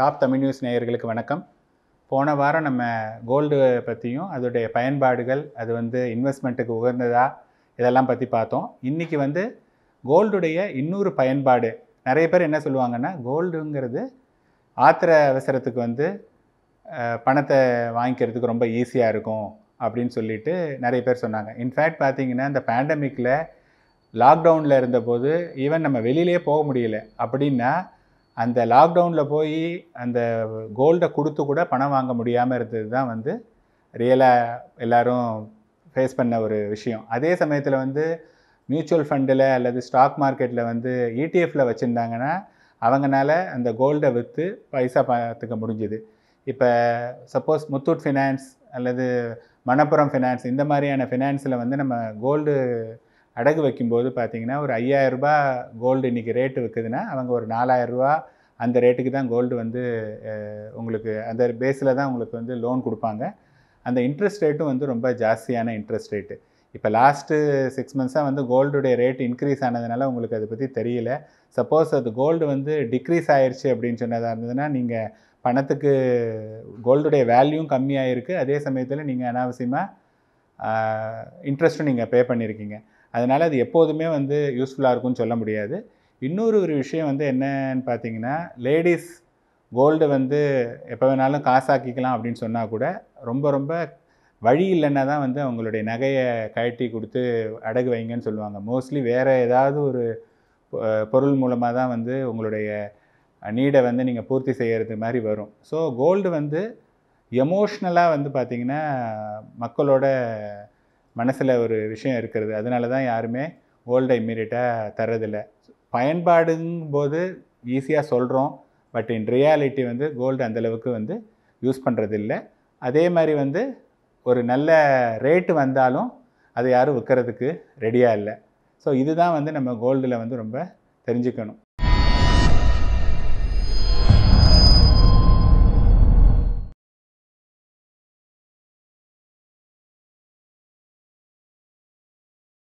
top Tamil news நேயர்களுக்கு வணக்கம் போன வாரம் நம்ம கோல்டு பற்றியும் அதோடைய பயன்பாடுகள் அது வந்து இன்வெஸ்ட்மெண்ட்டுக்கு உகந்ததா இதெல்லாம் பற்றி பார்த்தோம் இன்றைக்கி வந்து கோல்டுடைய இன்னொரு பயன்பாடு நிறைய பேர் என்ன சொல்லுவாங்கன்னா கோல்டுங்கிறது ஆத்திர அவசரத்துக்கு வந்து பணத்தை வாங்கிக்கிறதுக்கு ரொம்ப ஈஸியாக இருக்கும் அப்படின்னு சொல்லிட்டு நிறைய பேர் சொன்னாங்க இன்ஃபேக்ட் பார்த்தீங்கன்னா இந்த பேண்டமிக்கில் லாக்டவுனில் இருந்தபோது ஈவன் நம்ம வெளியிலே போக முடியல அப்படின்னா அந்த லாக்டவுனில் போய் அந்த கோல்டை கொடுத்து கூட பணம் வாங்க முடியாமல் இருந்தது தான் வந்து ரியலாக எல்லோரும் ஃபேஸ் பண்ண ஒரு விஷயம் அதே சமயத்தில் வந்து மியூச்சுவல் ஃபண்டில் அல்லது ஸ்டாக் மார்க்கெட்டில் வந்து இடிஎஃப்பில் e வச்சுருந்தாங்கன்னா அவங்கனால அந்த கோல்டை விற்று பைசா பார்த்துக்க முடிஞ்சுது இப்போ சப்போஸ் முத்தூட் ஃபினான்ஸ் அல்லது மணப்புரம் ஃபினான்ஸ் இந்த மாதிரியான ஃபினான்ஸில் வந்து நம்ம கோல்டு அடகு வைக்கும்போது பார்த்திங்கன்னா ஒரு ரூபா கோல்டு இன்றைக்கி ரேட்டு விற்குதுன்னா அவங்க ஒரு நாலாயிரரூபா அந்த ரேட்டுக்கு தான் கோல்டு வந்து உங்களுக்கு அந்த பேஸில் தான் உங்களுக்கு வந்து லோன் கொடுப்பாங்க அந்த இன்ட்ரெஸ்ட் ரேட்டும் வந்து ரொம்ப ஜாஸ்தியான இன்ட்ரெஸ்ட் ரேட்டு இப்போ லாஸ்ட்டு சிக்ஸ் மந்த்ஸாக வந்து கோல்டுடைய ரேட் இன்க்ரீஸ் ஆனதுனால உங்களுக்கு அதை பற்றி தெரியல சப்போஸ் அது கோல்டு வந்து டிக்ரீஸ் ஆயிடுச்சு அப்படின்னு சொன்னதாக இருந்ததுன்னா நீங்கள் பணத்துக்கு கோல்டுடைய வேல்யூவும் கம்மியாகிருக்கு அதே சமயத்தில் நீங்கள் அனாவசியமாக இன்ட்ரெஸ்ட்டும் நீங்கள் பே பண்ணியிருக்கீங்க அதனால் அது எப்போதுமே வந்து யூஸ்ஃபுல்லாக இருக்கும்னு சொல்ல முடியாது இன்னொரு ஒரு விஷயம் வந்து என்னன்னு பார்த்தீங்கன்னா லேடிஸ் கோல்டு வந்து எப்போ வேணாலும் காசாக்கிக்கலாம் அப்படின்னு சொன்னால் கூட ரொம்ப ரொம்ப வழி இல்லைன்னா தான் வந்து அவங்களுடைய நகையை கழட்டி கொடுத்து அடகு வைங்கன்னு சொல்லுவாங்க மோஸ்ட்லி வேறு ஏதாவது ஒரு பொருள் மூலமாக தான் வந்து உங்களுடைய நீடை வந்து நீங்கள் பூர்த்தி செய்கிறது மாதிரி வரும் ஸோ கோல்டு வந்து எமோஷ்னலாக வந்து பார்த்திங்கன்னா மக்களோட மனசில் ஒரு விஷயம் இருக்கிறது அதனால தான் யாருமே ஓல்டு இம்மீடியட்டாக தரதில்லை பயன்பாடுங்கும்போது ஈஸியாக சொல்கிறோம் பட் இன் ரியாலிட்டி வந்து கோல்டு அந்தளவுக்கு வந்து யூஸ் பண்ணுறதில்ல அதே மாதிரி வந்து ஒரு நல்ல ரேட்டு வந்தாலும் அதை யாரும் விற்கிறதுக்கு ரெடியாக இல்லை ஸோ இதுதான் வந்து நம்ம கோல்டில் வந்து ரொம்ப தெரிஞ்சுக்கணும்